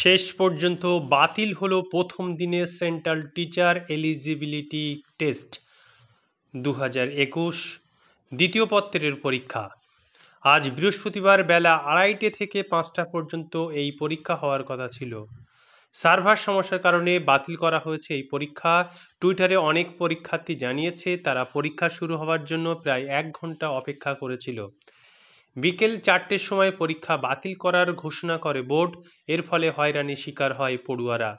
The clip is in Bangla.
শেষ পর্যন্ত বাতিল হলো প্রথম দিনে সেন্ট্রাল টিচার এলিজিবিলিটি টেস্ট দু দ্বিতীয় পত্রের পরীক্ষা আজ বৃহস্পতিবার বেলা আড়াইটে থেকে পাঁচটা পর্যন্ত এই পরীক্ষা হওয়ার কথা ছিল সার্ভার সমস্যার কারণে বাতিল করা হয়েছে এই পরীক্ষা টুইটারে অনেক পরীক্ষার্থী জানিয়েছে তারা পরীক্ষা শুরু হওয়ার জন্য প্রায় এক ঘন্টা অপেক্ষা করেছিল বিকেল চারটের সময় পরীক্ষা বাতিল করার ঘোষণা করে বোর্ড এর ফলে হয়রানির শিকার হয় পড়ুয়ারা